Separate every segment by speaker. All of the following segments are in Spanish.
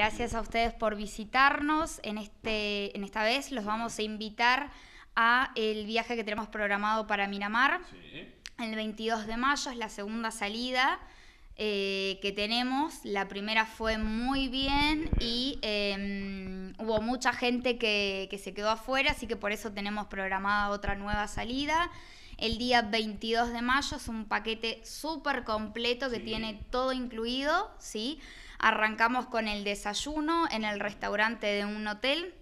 Speaker 1: Gracias a ustedes por visitarnos. En, este, en esta vez los vamos a invitar a el viaje que tenemos programado para Miramar. El 22 de mayo es la segunda salida eh, que tenemos. La primera fue muy bien y em, hubo mucha gente que, se quedó afuera, así que por eso tenemos programada otra nueva salida el día 22 de mayo. Es un paquete súper completo que tiene todo incluido, ¿sí? Arrancamos con el desayuno en el restaurante de un hotel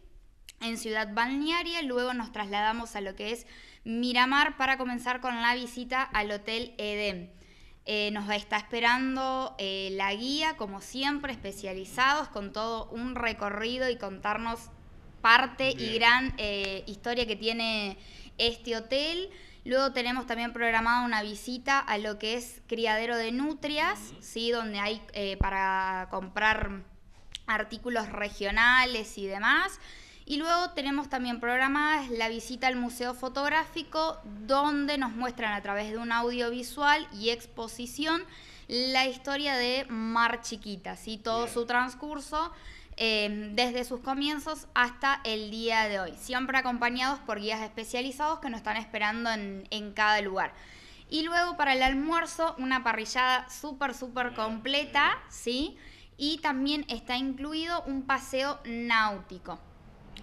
Speaker 1: en Ciudad Balnearia, luego nos trasladamos a lo que es Miramar para comenzar con la visita al Hotel Edén. Eh, nos está esperando eh, la guía, como siempre, especializados, con todo un recorrido y contarnos parte y gran eh, historia que tiene este hotel. Luego tenemos también programada una visita a lo que es criadero de nutrias, ¿sí? donde hay eh, para comprar artículos regionales y demás. Y luego tenemos también programada la visita al Museo Fotográfico, donde nos muestran a través de un audiovisual y exposición la historia de Mar Chiquita, todo su transcurso. Em, desde sus comienzos hasta el día de hoy, siempre acompañados por guías especializados que nos están esperando en, en cada lugar. Y luego para el almuerzo, una parrillada súper, súper completa, ¿sí? Y también está incluido un paseo náutico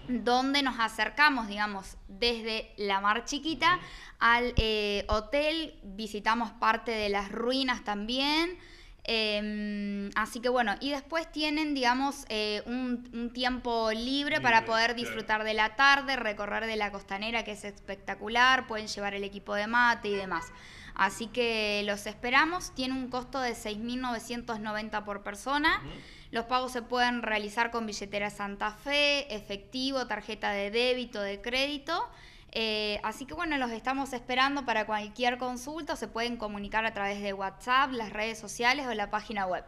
Speaker 1: donde nos acercamos, digamos, desde la mar chiquita al eh, hotel, visitamos parte de las ruinas también. Em, así que bueno, y después tienen, digamos, eh, un, tiempo libre, para poder disfrutar de la tarde, recorrer de la costanera, que es espectacular, pueden llevar el equipo de mate y demás. Así que los esperamos, tiene un costo de 6.990 por persona. Los pagos se pueden realizar con billetera Santa Fe, efectivo, tarjeta de débito, de crédito. Eh, así que bueno, los estamos esperando para cualquier consulta. Se pueden comunicar a través de WhatsApp, las redes sociales o la página web.